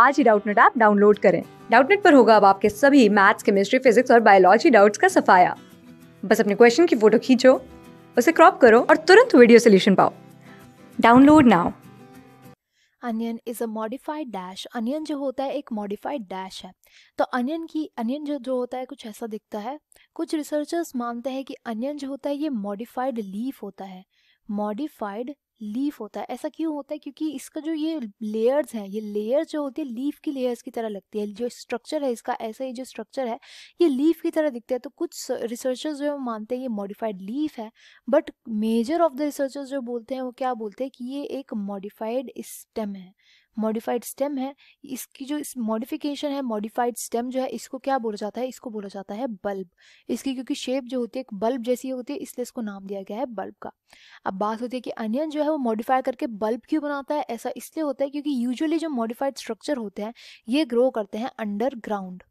आज ही Doubtnut app download करें डाउटनेट पर होगा अब आपके सभी मैथ्स केमिस्ट्री फिजिक्स और बायोलॉजी डाउट्स का सफाया बस अपने क्वेश्चन की फोटो खींचो उसे क्रॉप करो और तुरंत वीडियो सोल्यूशन पाओ download now onion is a modified dash onion जो होता है एक मॉडिफाइड डैश है तो अनियन की अनियन जो जो होता है कुछ ऐसा दिखता है कुछ रिसर्चर्स मानते हैं कि अनियन जो होता है ये मॉडिफाइड लीफ होता है मॉडिफाइड लीफ होता है ऐसा क्यों होता है क्योंकि इसका जो ये लेयर्स हैं ये लेयर जो होती है लीफ की लेयर्स की तरह लगती है जो स्ट्रक्चर है इसका ऐसा ही जो स्ट्रक्चर है ये लीफ की तरह दिखता है तो कुछ रिसर्चर्स जो मानते हैं ये मॉडिफाइड लीफ है but major of the researchers जो बोलते हैं वो क्या बोलते हैं कि ये एक मॉडिफाइड स्टेम है मॉडिफाइड स्टेम है इसकी जो इस मॉडिफिकेशन है मॉडिफाइड स्टेम जो है इसको क्या बोला जाता है इसको बोला जाता है बल्ब इसकी क्योंकि शेप जो होती है एक बल्ब जैसी होती है इसलिए इसको नाम दिया गया है बल्ब का अब बात होती है कि अनियन जो है वो मॉडिफाई करके बल्ब क्यों बनाता है ऐसा इसलिए होता है क्योंकि यूजली जो मॉडिफाइड स्ट्रक्चर होते हैं ये ग्रो करते हैं अंडरग्राउंड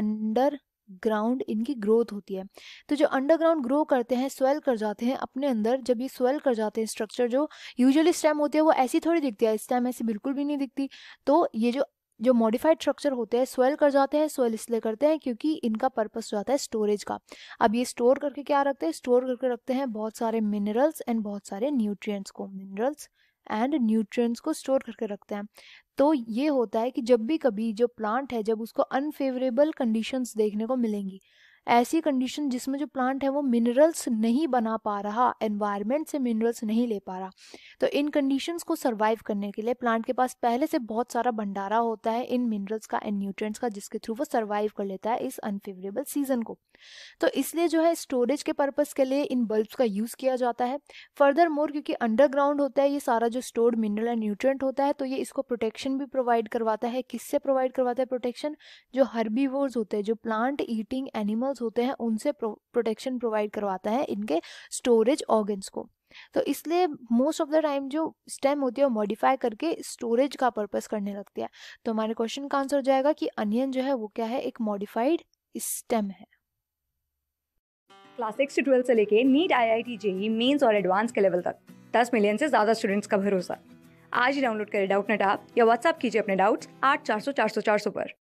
अंडर ग्राउंड इनकी ग्रोथ होती है तो जो अंडरग्राउंड ग्रो करते हैं स्वेल कर जाते हैं अपने अंदर जब ये स्वेल कर जाते हैं स्ट्रक्चर जो यूजुअली स्टेम होती है वो ऐसी थोड़ी दिखती है स्टेम ऐसी बिल्कुल भी नहीं दिखती तो ये जो जो मॉडिफाइड स्ट्रक्चर होते हैं स्वेल कर जाते हैं स्वेल इसलिए करते हैं क्योंकि इनका पर्पस जाता है स्टोरेज का अब ये स्टोर करके क्या रखते हैं स्टोर करके रखते हैं बहुत सारे मिनरल्स एंड बहुत सारे न्यूट्रिएंट्स को मिनरल्स एंड न्यूट्रिएंट्स को स्टोर करके रखते हैं तो ये होता है कि जब भी कभी जो प्लांट है जब उसको अनफेवरेबल कंडीशंस देखने को मिलेंगी ऐसी कंडीशन जिसमें जो प्लांट है वो मिनरल्स नहीं बना पा रहा एनवायरनमेंट से मिनरल्स नहीं ले पा रहा तो इन कंडीशंस को सर्वाइव करने के लिए प्लांट के पास पहले से बहुत सारा भंडारा होता है इन मिनरल्स का एंड न्यूट्रिएंट्स का जिसके थ्रू वो सर्वाइव कर लेता है इस अनफेवरेबल सीजन को तो इसलिए जो है स्टोरेज के पर्पज़ के लिए इन बल्ब्स का यूज़ किया जाता है फर्दर मोर क्योंकि अंडरग्राउंड होता है ये सारा जो स्टोर्ड मिनरल एंड न्यूट्रेंट होता है तो ये इसको प्रोटेक्शन भी प्रोवाइड करवाता है किससे प्रोवाइड करवाता है प्रोटेक्शन जो हर्बीवोर्स होते हैं जो प्लांट ईटिंग एनिमल्स ऑर्गन्स होते हैं उनसे प्रोटेक्शन प्रोवाइड करवाता है इनके स्टोरेज ऑर्गन्स को तो इसलिए मोस्ट ऑफ द टाइम जो स्टेम होती है वो मॉडिफाई करके स्टोरेज का पर्पस करने लगती है तो हमारे क्वेश्चन का आंसर हो जाएगा कि अनियन जो है वो क्या है एक मॉडिफाइड स्टेम है क्लास सिक्स से ट्वेल्थ से लेके NEET I I T JEE mains और एडवांस के लेवल तक दस मिलियन से ज़्यादा स्टूडेंट्स का भरोसा आज ही डाउनलोड करें डाउट नेट आप या व्हाट्सएप कीजिए अपने डाउट्स आठ चार सौ चार सौ चार सौ पर